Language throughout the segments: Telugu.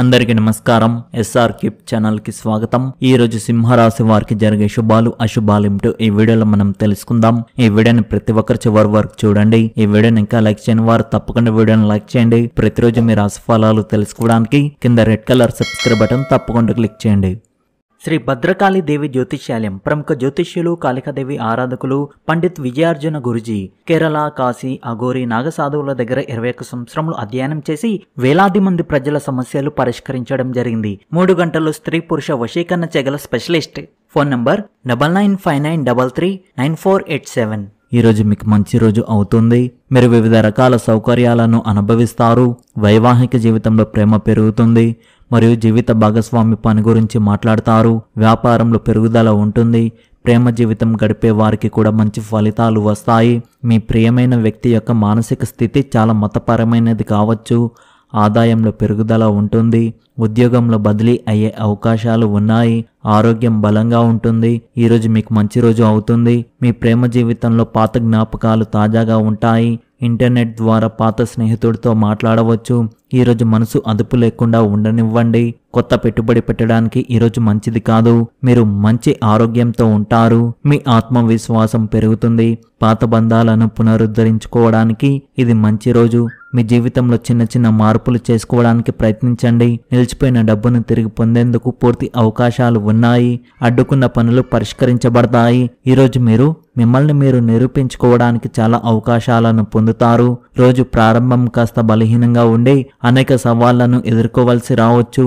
అందరికీ నమస్కారం ఎస్ఆర్ కిప్ కి స్వాగతం ఈ రోజు సింహరాశి వారికి జరిగే శుభాలు అశుభాలు ఏమిటో ఈ వీడియోలో మనం తెలుసుకుందాం ఈ వీడియోని ప్రతి ఒక్కరు చివరి వరకు చూడండి ఈ వీడియోని ఇంకా లైక్ చేయని వారు తప్పకుండా వీడియోని లైక్ చేయండి ప్రతిరోజు మీ రాశి ఫలాలు తెలుసుకోవడానికి కింద రెడ్ కలర్ సబ్స్క్రైబ్ బటన్ తప్పకుండా క్లిక్ చేయండి శ్రీ భద్రకాళి దేవి జ్యోతిష్యాలయం ప్రముఖ జ్యోతిష్యులు కాళికాదేవి ఆరాధకులు పండిత్ విజయార్జున గురుజీ కేరళ కాశీ అఘోరి నాగసాధువుల దగ్గర ఇరవై ఒక్క సంవత్సరములు అధ్యయనం చేసి వేలాది మంది ప్రజల సమస్యలు పరిష్కరించడం జరిగింది మూడు గంటలు స్త్రీ పురుష వశీకరణ చెగల specialist phone number double nine five nine double three nine four eight seven ఈరోజు మీకు మంచి రోజు అవుతుంది మీరు వివిధ రకాల సౌకర్యాలను అనుభవిస్తారు వైవాహిక జీవితంలో ప్రేమ పెరుగుతుంది మరియు జీవిత భాగస్వామి పని గురించి మాట్లాడతారు వ్యాపారంలో పెరుగుదల ఉంటుంది ప్రేమ జీవితం గడిపే వారికి కూడా మంచి ఫలితాలు వస్తాయి మీ ప్రియమైన వ్యక్తి యొక్క మానసిక స్థితి చాలా మతపరమైనది కావచ్చు ఆదాయంలో పెరుగుదల ఉంటుంది ఉద్యోగంలో బదిలీ అయ్యే అవకాశాలు ఉన్నాయి ఆరోగ్యం బలంగా ఉంటుంది ఈరోజు మీకు మంచి రోజు అవుతుంది మీ ప్రేమ జీవితంలో పాత జ్ఞాపకాలు తాజాగా ఉంటాయి ఇంటర్నెట్ ద్వారా పాత స్నేహితుడితో మాట్లాడవచ్చు ఈరోజు మనసు అదుపు లేకుండా ఉండనివ్వండి కొత్త పెట్టుబడి పెట్టడానికి ఈరోజు మంచిది కాదు మీరు మంచి ఆరోగ్యంతో ఉంటారు మీ ఆత్మవిశ్వాసం పెరుగుతుంది పాత బంధాలను పునరుద్ధరించుకోవడానికి ఇది మంచి రోజు మీ జీవితంలో చిన్న చిన్న మార్పులు చేసుకోవడానికి ప్రయత్నించండి నిల్ నిలిచిపోయిన డబ్బును తిరిగి పొందేందుకు పూర్తి అవకాశాలు ఉన్నాయి అడ్డుకున్న పనులు పరిష్కరించబడతాయి ఈరోజు మీరు మిమ్మల్ని మీరు నిరూపించుకోవడానికి చాలా అవకాశాలను పొందుతారు రోజు ప్రారంభం కాస్త బలహీనంగా ఉండి అనేక సవాళ్లను ఎదుర్కోవలసి రావచ్చు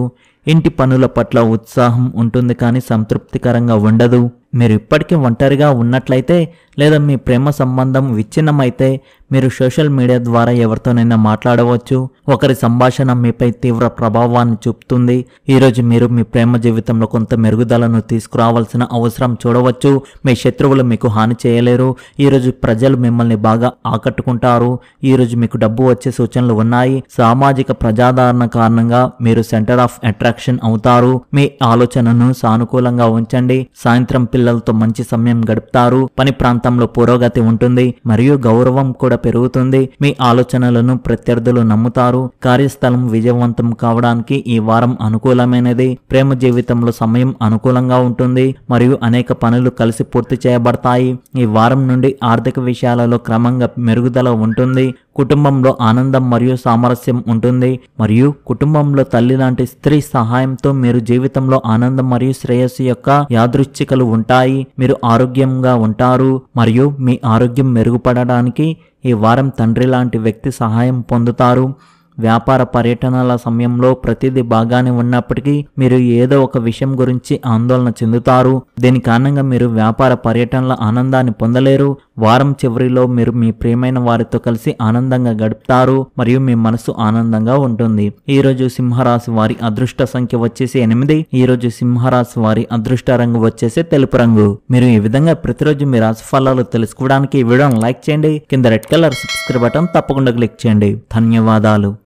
ఇంటి పనుల పట్ల ఉత్సాహం ఉంటుంది కానీ సంతృప్తికరంగా ఉండదు మీరు ఇప్పటికీ ఒంటరిగా ఉన్నట్లయితే లేదా మీ ప్రేమ సంబంధం విచ్ఛిన్నమైతే మీరు సోషల్ మీడియా ద్వారా ఎవరితోనైనా మాట్లాడవచ్చు ఒకరి సంభాషణ మీపై తీవ్ర ప్రభావాన్ని చూపుతుంది ఈరోజు మీరు మీ ప్రేమ జీవితంలో కొంత మెరుగుదలను తీసుకురావాల్సిన అవసరం చూడవచ్చు మీ శత్రువులు మీకు హాని చేయలేరు ఈరోజు ప్రజలు మిమ్మల్ని బాగా ఆకట్టుకుంటారు ఈరోజు మీకు డబ్బు వచ్చే సూచనలు ఉన్నాయి సామాజిక ప్రజాదరణ కారణంగా మీరు సెంటర్ ఆఫ్ అట్రాక్షన్ అవుతారు మీ ఆలోచనను సానుకూలంగా ఉంచండి సాయంత్రం పిల్లలతో మంచి సమయం గడుపుతారు పని ప్రాంతం జీవితంలో పురోగతి ఉంటుంది మరియు గౌరవం కూడా పెరుగుతుంది మీ ఆలోచనలను ప్రత్యర్థులు నమ్ముతారు కార్యస్థలం విజయవంతం కావడానికి ఈ వారం అనుకూలమైనది ప్రేమ జీవితంలో సమయం అనుకూలంగా ఉంటుంది మరియు అనేక పనులు కలిసి పూర్తి చేయబడతాయి ఈ వారం నుండి ఆర్థిక విషయాలలో క్రమంగా మెరుగుదల ఉంటుంది కుటుంబంలో ఆనందం మరియు సామరస్యం ఉంటుంది మరియు కుటుంబంలో తల్లి లాంటి స్త్రీ సహాయంతో మీరు జీవితంలో ఆనందం మరియు శ్రేయస్సు యొక్క యాదృచ్ఛికలు ఉంటాయి మీరు ఆరోగ్యంగా ఉంటారు మరియు మీ ఆరోగ్యం మెరుగుపడడానికి ఈ వారం తండ్రి లాంటి వ్యక్తి సహాయం పొందుతారు వ్యాపార పర్యటనల సమయంలో ప్రతిదీ బాగానే ఉన్నప్పటికీ మీరు ఏదో ఒక విషయం గురించి ఆందోళన చెందుతారు దీని కారణంగా మీరు వ్యాపార పర్యటనల ఆనందాన్ని పొందలేరు వారం చివరిలో మీరు మీ ప్రియమైన వారితో కలిసి ఆనందంగా గడుపుతారు మరియు మీ మనసు ఆనందంగా ఉంటుంది ఈ రోజు సింహరాశి వారి అదృష్ట సంఖ్య వచ్చేసి ఎనిమిది ఈ రోజు సింహరాశి వారి అదృష్ట రంగు వచ్చేసి తెలుపు రంగు మీరు ఈ విధంగా ప్రతిరోజు మీ రాశి ఫలాలు తెలుసుకోవడానికి ఈ వీడియోను లైక్ చేయండి కింద రెడ్ కలర్ సబ్స్క్రైబ్ బటన్ తప్పకుండా క్లిక్ చేయండి ధన్యవాదాలు